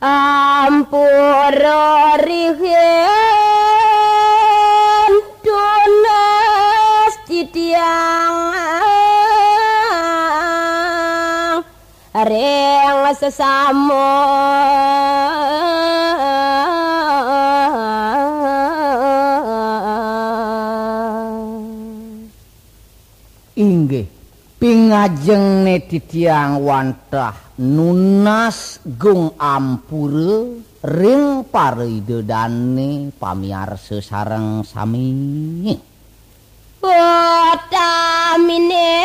Ampurorihen dunas titiang Reng sesamon pingajengne didiang wantah nunas gung ampure ring paridodane pamiyarse sareng sami otamine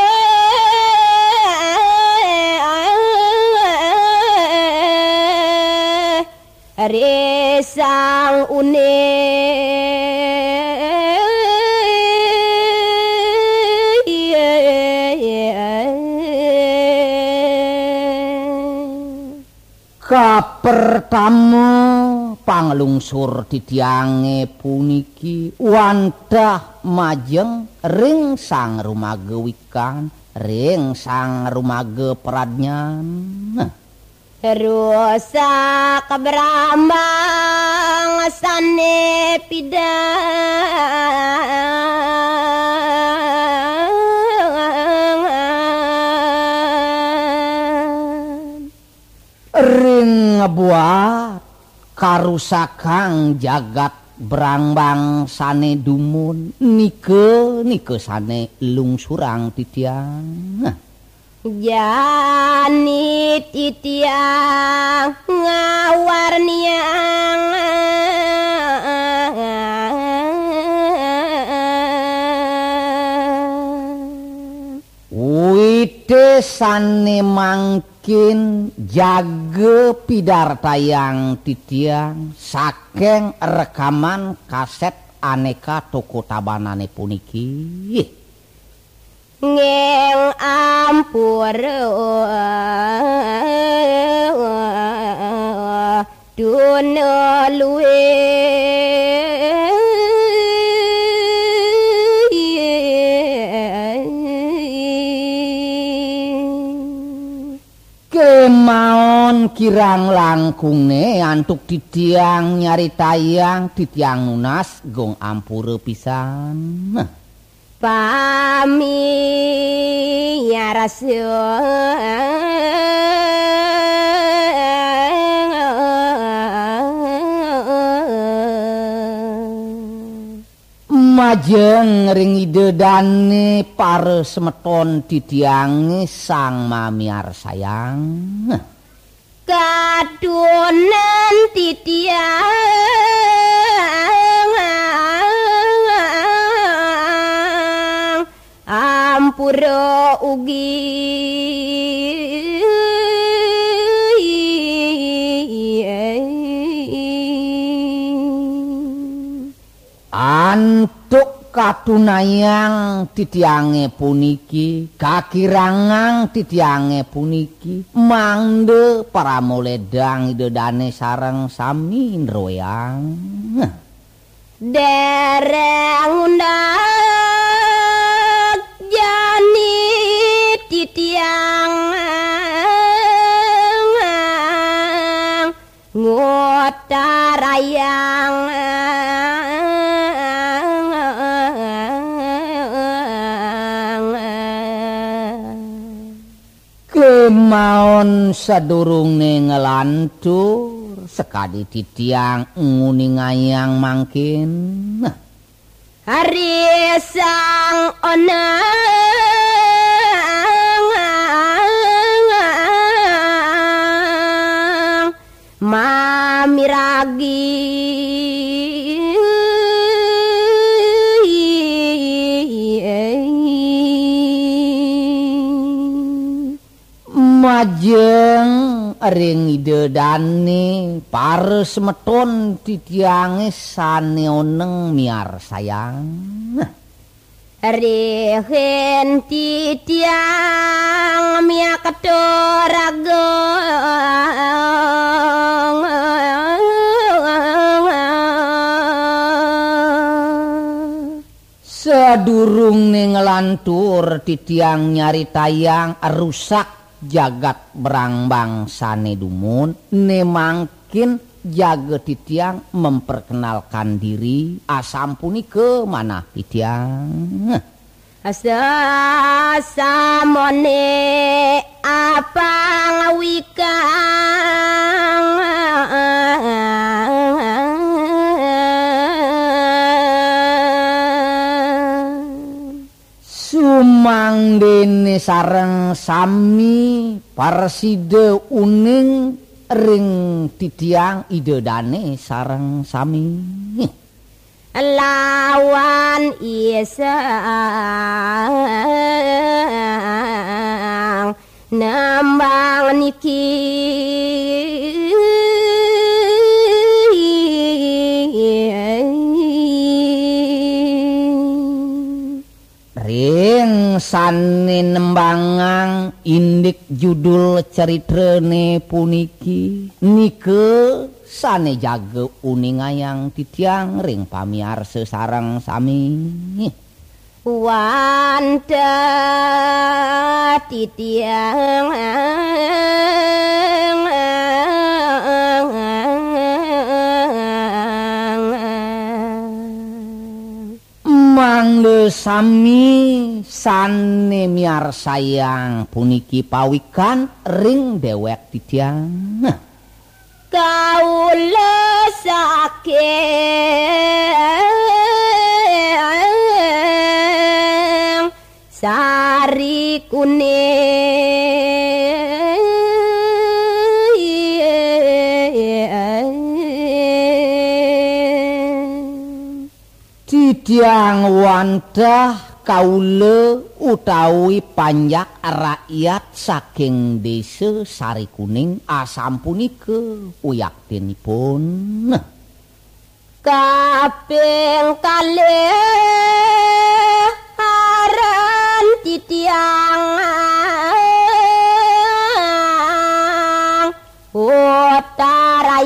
risang unik kapertama panglungsur didiange puniki wandah majeng ring sang rumage wikan ring sang rumage pradnyan rusa kabrambang sane pidah ring ngebuat karusakang jagat berambang sane dumun nike nike sane lung surang titiang jani titiang ngawarniang wite sane mangkut miskin jage pidarta yang titian saking rekaman kaset aneka toko tabanane puniki ngeng ampur dunelue kirang langkungne antuk didiang nyari tayang didiang nunas gong ampura pisan. Nah. Pami ya Majeng ring ide dane pare semeton didiangi sang Mamiar sayang. Nah. adonan titiang ampura ugi An kadunayang titiange puniki kakirangang titiange puniki mangde paramoledang moledang idedane sareng sami nroyang dereng undak jani titiang ngotarayang ngotarayang maon sadurunge ngelantur sekali didiang nguning ayang mangkin hari sang ona mamiragi lajeng ring idedane pares meton titiange saneoneng miar sayang nah. Rihin titiang mia ketoragong Sedurung ning lantur titiang nyari tayang rusak jagat berangbang sane dumun nemangkin jaga titiang memperkenalkan diri asampuni ke mana titiang asa samone apa ngawik Pangdene sareng sami parside uning ring titiang dane sareng sami. Lawan isang nambang nikir. Sane nembangang indik judul ceritrene puniki nike sane jage uningayang titiang ring pamiar sesarang sami wanda titiang Mang le sami sane miar sayang puniki pawikan ring dewek didiang kaula sakeng sari kuning Yang wadah kaula utawi panjak rakyat saking desa Sari Kuning asampunike uyak denipun. Kaping kali haran titiang utara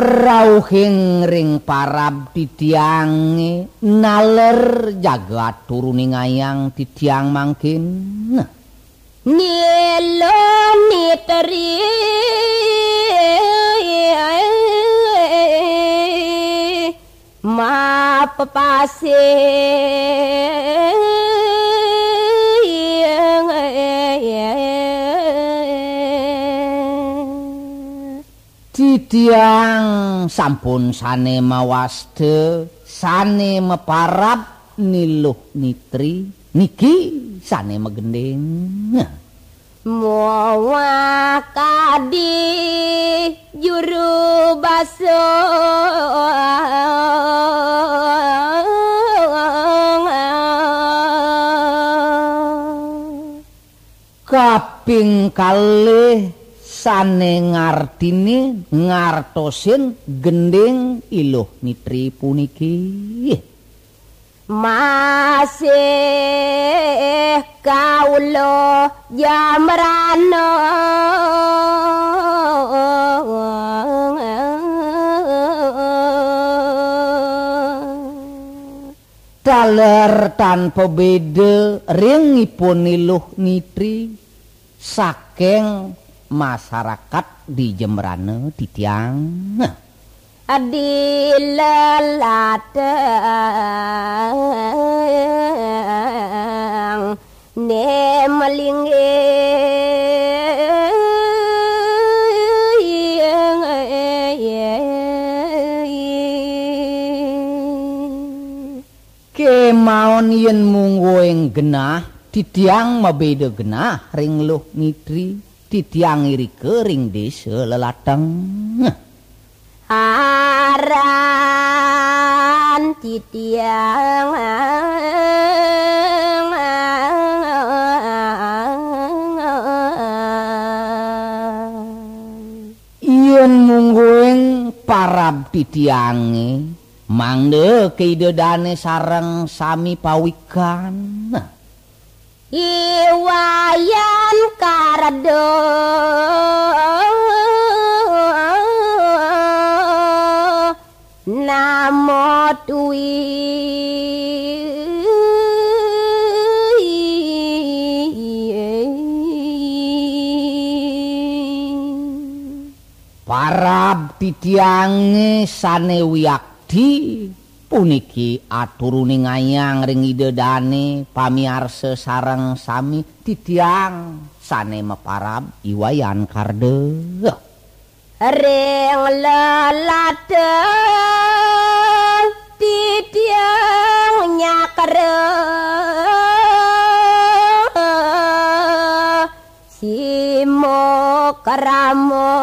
rauhing ring parab didiange naler jagat turuning ayang didiang mangkin nah. nielo niteri ma papase yang yeah, yeah, yeah. tiang sampun sane mawaste sane meparap niluh nitri niki sane megending Mawa kadi juru baso kaping kalih sane ngardine ngartosin gendeng iluh nitri puniki masih kaulo jamrano daler tanpa beda ringipun iluh nitri saking masyarakat di Jemrane di tiang di lalatang ne malinge kemaon yen munggo ing genah didiang mabeda genah ring luh nitri didiangiri kering di seleladang. Aran didiang Iyon mungguing parab didiangi Mangde keidodane sarang sami pawikan iwayan karedo namo tuwi Parab didiange sane wiyakdi puniki aturuning ayang ring ide idedane pamiarse sarang sami titiang sane meparam iwayan karde ring lelate titiang nyakre simo karamo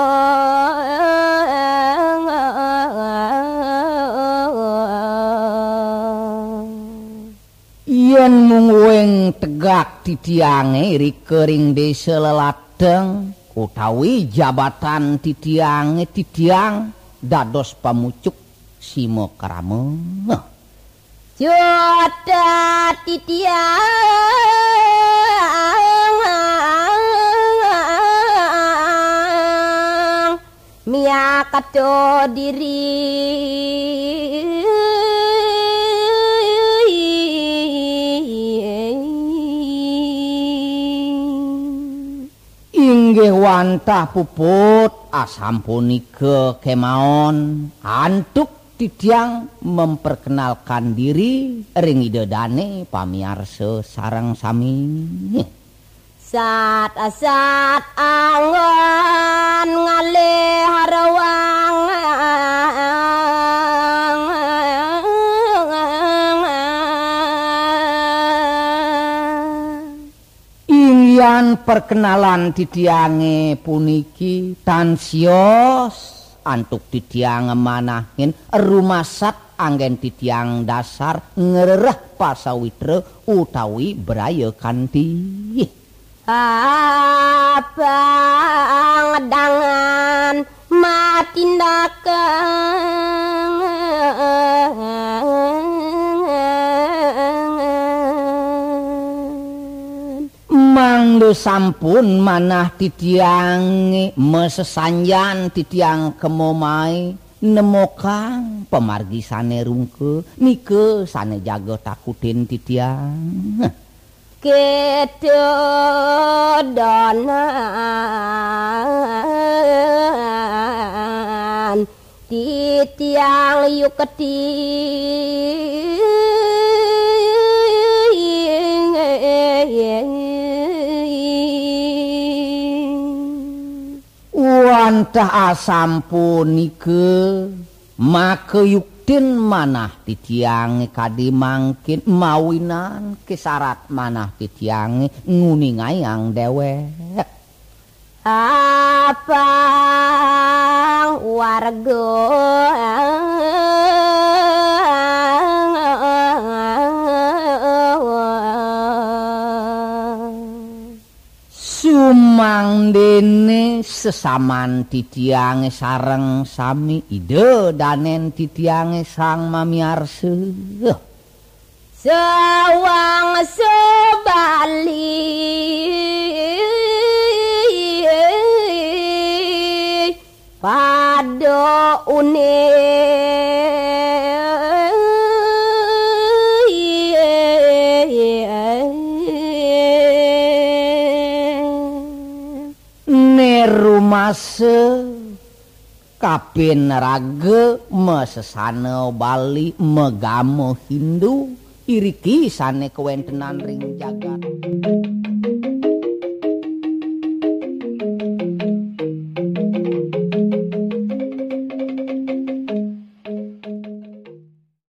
Wonten mungwing tegak titiange rikering desa lelateng utawi jabatan titiange titiang dados pamucuk simo krama. Jota titiang Miakato diri kantah puput asam punika kemaon antuk didiang memperkenalkan diri ring dane pamiarse sarang sami sat asat angon ngale harawan Kemudian perkenalan didiange puniki tansios antuk didiange manahin rumasat anggen didiang dasar ngereh pasawidre utawi braya kanthi abang dangan matindakan mangdo sampun manah titiang mesesanjan titiang kemomai nemokang pemargi sane rungke nike sane jago takutin titiang Kedo donan Di tiang yuk keting wantah asampunike maka yukdin manah didiange kadimangkin mawinan kisarat manah didiange nguning ayang dewe apa warga eh? Sumang dene sesaman titiange sareng sami ide danen titiange sang mamiarse sawang sebali pada unik mase kapin raga mesesane bali megamo hindu iriki sane kewentenan ring jagat